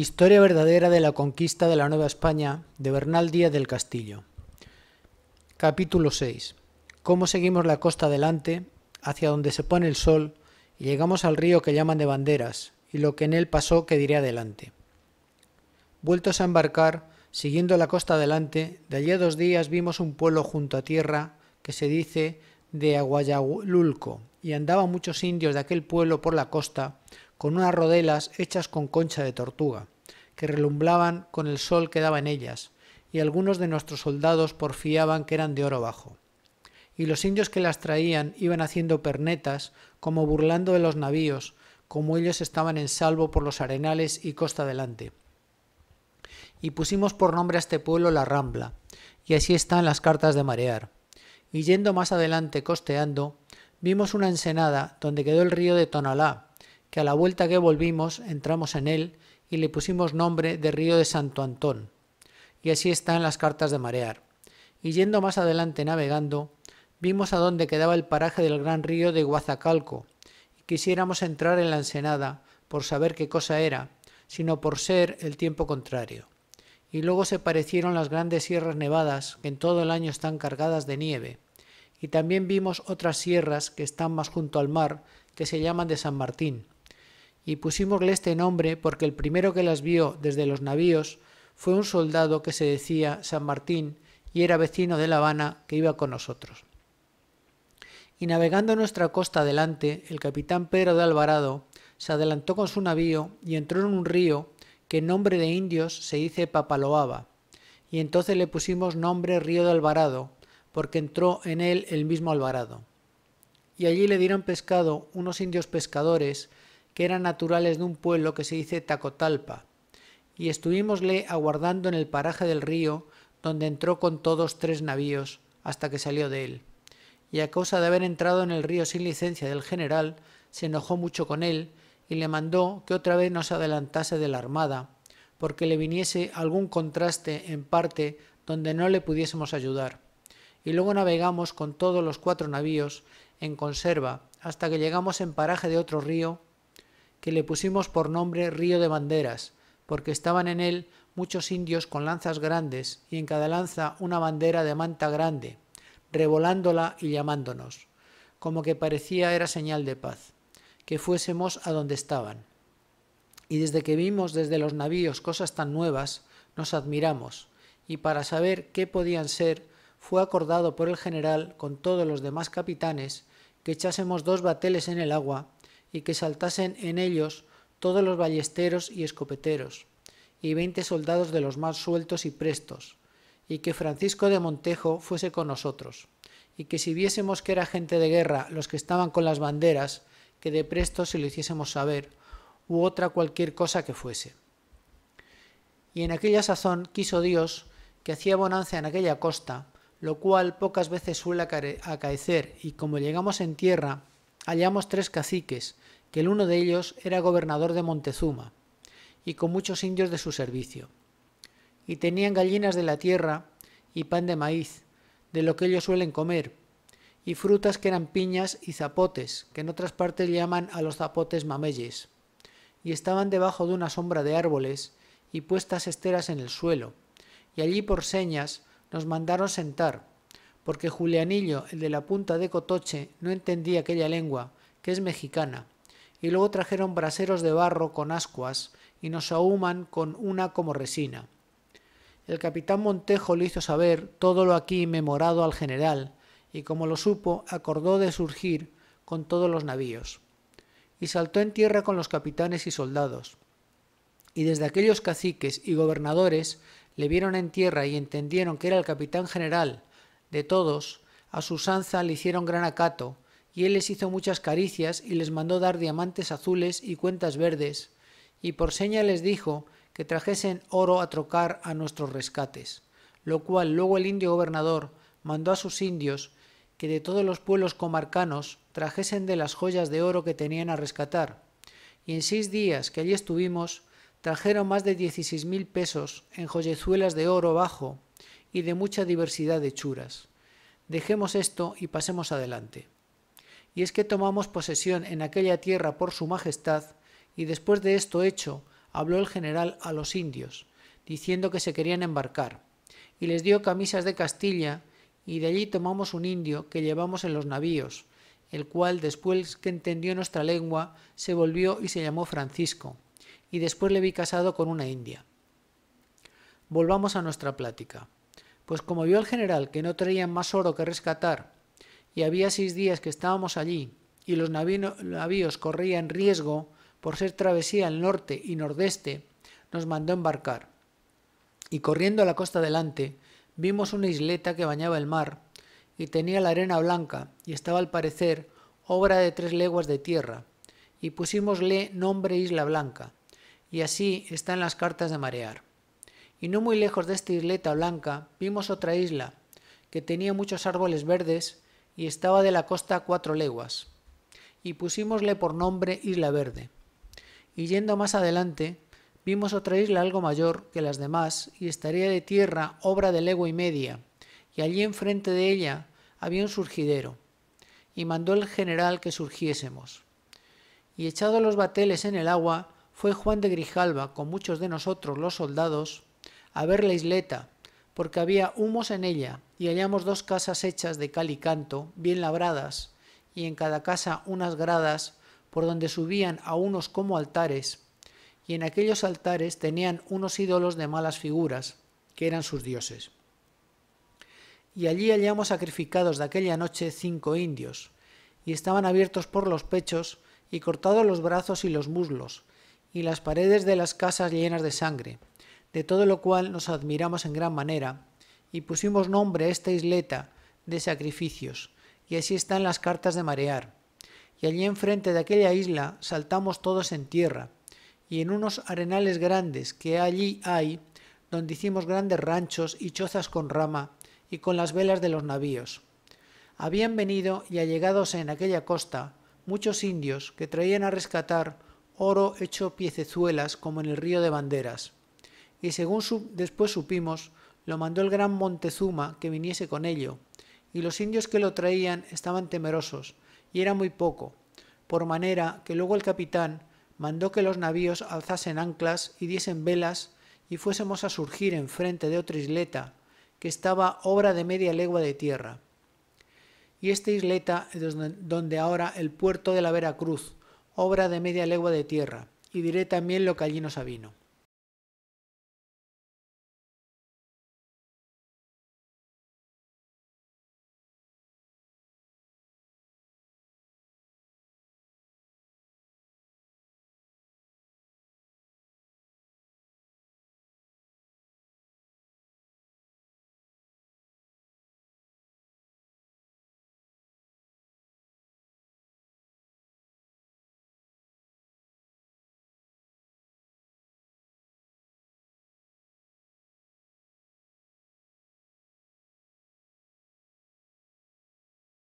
Historia verdadera de la conquista de la Nueva España de Bernal Díaz del Castillo. Capítulo 6. Cómo seguimos la costa adelante, hacia donde se pone el sol, y llegamos al río que llaman de banderas, y lo que en él pasó que diré adelante. Vueltos a embarcar, siguiendo la costa adelante, de allí a dos días vimos un pueblo junto a tierra que se dice de Aguayalulco, y andaban muchos indios de aquel pueblo por la costa, con unas rodelas hechas con concha de tortuga, que relumblaban con el sol que daba en ellas, y algunos de nuestros soldados porfiaban que eran de oro bajo. Y los indios que las traían iban haciendo pernetas, como burlando de los navíos, como ellos estaban en salvo por los arenales y costa adelante. Y pusimos por nombre a este pueblo la Rambla, y así están las cartas de marear. Y yendo más adelante costeando, vimos una ensenada donde quedó el río de Tonalá, que a la vuelta que volvimos entramos en él y le pusimos nombre de Río de Santo Antón. Y así está en las cartas de marear. Y yendo más adelante navegando, vimos a dónde quedaba el paraje del gran río de Guazacalco, y quisiéramos entrar en la ensenada por saber qué cosa era, sino por ser el tiempo contrario. Y luego se parecieron las grandes sierras nevadas que en todo el año están cargadas de nieve. Y también vimos otras sierras que están más junto al mar, que se llaman de San Martín, y pusimosle este nombre porque el primero que las vio desde los navíos fue un soldado que se decía San Martín y era vecino de La Habana que iba con nosotros. Y navegando nuestra costa adelante, el capitán Pedro de Alvarado se adelantó con su navío y entró en un río que en nombre de indios se dice Papaloaba, y entonces le pusimos nombre Río de Alvarado, porque entró en él el mismo Alvarado. Y allí le dieron pescado unos indios pescadores que eran naturales de un pueblo que se dice Tacotalpa, y estuvimosle aguardando en el paraje del río, donde entró con todos tres navíos, hasta que salió de él. Y a causa de haber entrado en el río sin licencia del general, se enojó mucho con él, y le mandó que otra vez nos adelantase de la armada, porque le viniese algún contraste en parte donde no le pudiésemos ayudar. Y luego navegamos con todos los cuatro navíos en conserva hasta que llegamos en paraje de otro río le pusimos por nombre Río de Banderas, porque estaban en él muchos indios con lanzas grandes y en cada lanza una bandera de manta grande, revolándola y llamándonos, como que parecía era señal de paz, que fuésemos a donde estaban. Y desde que vimos desde los navíos cosas tan nuevas, nos admiramos, y para saber qué podían ser, fue acordado por el general con todos los demás capitanes que echásemos dos bateles en el agua y que saltasen en ellos todos los ballesteros y escopeteros, y veinte soldados de los más sueltos y prestos, y que Francisco de Montejo fuese con nosotros, y que si viésemos que era gente de guerra los que estaban con las banderas, que de presto se lo hiciésemos saber, u otra cualquier cosa que fuese. Y en aquella sazón quiso Dios que hacía bonanza en aquella costa, lo cual pocas veces suele acaecer, y como llegamos en tierra, hallamos tres caciques, que el uno de ellos era gobernador de Montezuma, y con muchos indios de su servicio. Y tenían gallinas de la tierra y pan de maíz, de lo que ellos suelen comer, y frutas que eran piñas y zapotes, que en otras partes llaman a los zapotes mameyes, y estaban debajo de una sombra de árboles y puestas esteras en el suelo, y allí por señas nos mandaron sentar, porque Julianillo, el de la punta de Cotoche, no entendía aquella lengua, que es mexicana. Y luego trajeron braseros de barro con ascuas y nos ahuman con una como resina. El capitán Montejo le hizo saber todo lo aquí memorado al general, y como lo supo, acordó de surgir con todos los navíos. Y saltó en tierra con los capitanes y soldados. Y desde aquellos caciques y gobernadores le vieron en tierra y entendieron que era el capitán general, de todos, a su usanza le hicieron gran acato, y él les hizo muchas caricias y les mandó dar diamantes azules y cuentas verdes, y por seña les dijo que trajesen oro a trocar a nuestros rescates, lo cual luego el indio gobernador mandó a sus indios que de todos los pueblos comarcanos trajesen de las joyas de oro que tenían a rescatar, y en seis días que allí estuvimos trajeron más de dieciséis mil pesos en joyezuelas de oro bajo y de mucha diversidad de churas. Dejemos esto y pasemos adelante. Y es que tomamos posesión en aquella tierra por su majestad, y después de esto hecho, habló el general a los indios, diciendo que se querían embarcar, y les dio camisas de Castilla, y de allí tomamos un indio que llevamos en los navíos, el cual después que entendió nuestra lengua, se volvió y se llamó Francisco, y después le vi casado con una india. Volvamos a nuestra plática. Pues como vio el general que no traían más oro que rescatar, y había seis días que estábamos allí, y los navíos corrían riesgo por ser travesía al norte y nordeste, nos mandó embarcar. Y corriendo a la costa adelante, vimos una isleta que bañaba el mar, y tenía la arena blanca, y estaba al parecer obra de tres leguas de tierra, y pusimosle nombre Isla Blanca, y así están en las cartas de marear y no muy lejos de esta isleta blanca vimos otra isla, que tenía muchos árboles verdes y estaba de la costa cuatro leguas, y pusímosle por nombre Isla Verde. Y yendo más adelante, vimos otra isla algo mayor que las demás y estaría de tierra obra de legua y media, y allí enfrente de ella había un surgidero, y mandó el general que surgiésemos. Y echados los bateles en el agua, fue Juan de Grijalva con muchos de nosotros los soldados, a ver la isleta, porque había humos en ella, y hallamos dos casas hechas de cal y canto, bien labradas, y en cada casa unas gradas por donde subían a unos como altares, y en aquellos altares tenían unos ídolos de malas figuras, que eran sus dioses. Y allí hallamos sacrificados de aquella noche cinco indios, y estaban abiertos por los pechos, y cortados los brazos y los muslos, y las paredes de las casas llenas de sangre, de todo lo cual nos admiramos en gran manera, y pusimos nombre a esta isleta de sacrificios, y así están las cartas de marear. Y allí enfrente de aquella isla saltamos todos en tierra, y en unos arenales grandes que allí hay, donde hicimos grandes ranchos y chozas con rama y con las velas de los navíos. Habían venido y allegados en aquella costa muchos indios que traían a rescatar oro hecho piecezuelas como en el río de banderas y según después supimos, lo mandó el gran Montezuma que viniese con ello, y los indios que lo traían estaban temerosos, y era muy poco, por manera que luego el capitán mandó que los navíos alzasen anclas y diesen velas y fuésemos a surgir enfrente de otra isleta, que estaba obra de media legua de tierra. Y esta isleta es donde ahora el puerto de la Veracruz, obra de media legua de tierra, y diré también lo que allí nos avino.